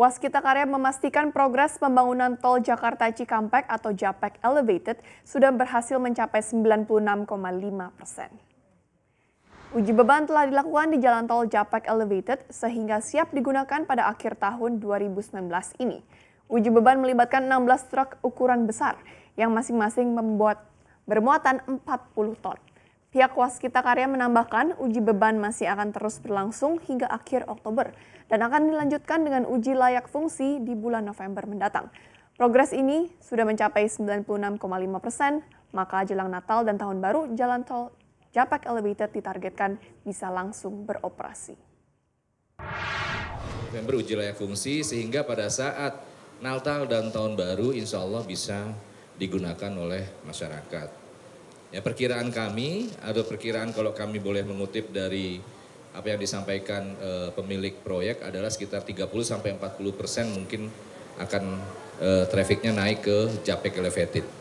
Waskita Karya memastikan progres pembangunan Tol Jakarta Cikampek atau JAPEK Elevated sudah berhasil mencapai 96,5 persen. Uji beban telah dilakukan di Jalan Tol Japek Elevated sehingga siap digunakan pada akhir tahun 2019 ini. Uji beban melibatkan 16 truk ukuran besar yang masing-masing membuat bermuatan 40 ton. Pihak Waskita Karya menambahkan uji beban masih akan terus berlangsung hingga akhir Oktober dan akan dilanjutkan dengan uji layak fungsi di bulan November mendatang. Progres ini sudah mencapai 96,5 persen, maka jelang Natal dan Tahun Baru jalan tol Japek Elevated ditargetkan bisa langsung beroperasi. November uji layak fungsi sehingga pada saat Natal dan Tahun Baru insya Allah bisa digunakan oleh masyarakat. Ya perkiraan kami, atau perkiraan kalau kami boleh mengutip dari apa yang disampaikan e, pemilik proyek adalah sekitar 30 sampai 40 persen mungkin akan e, eh, trafiknya naik ke Japek Elevated.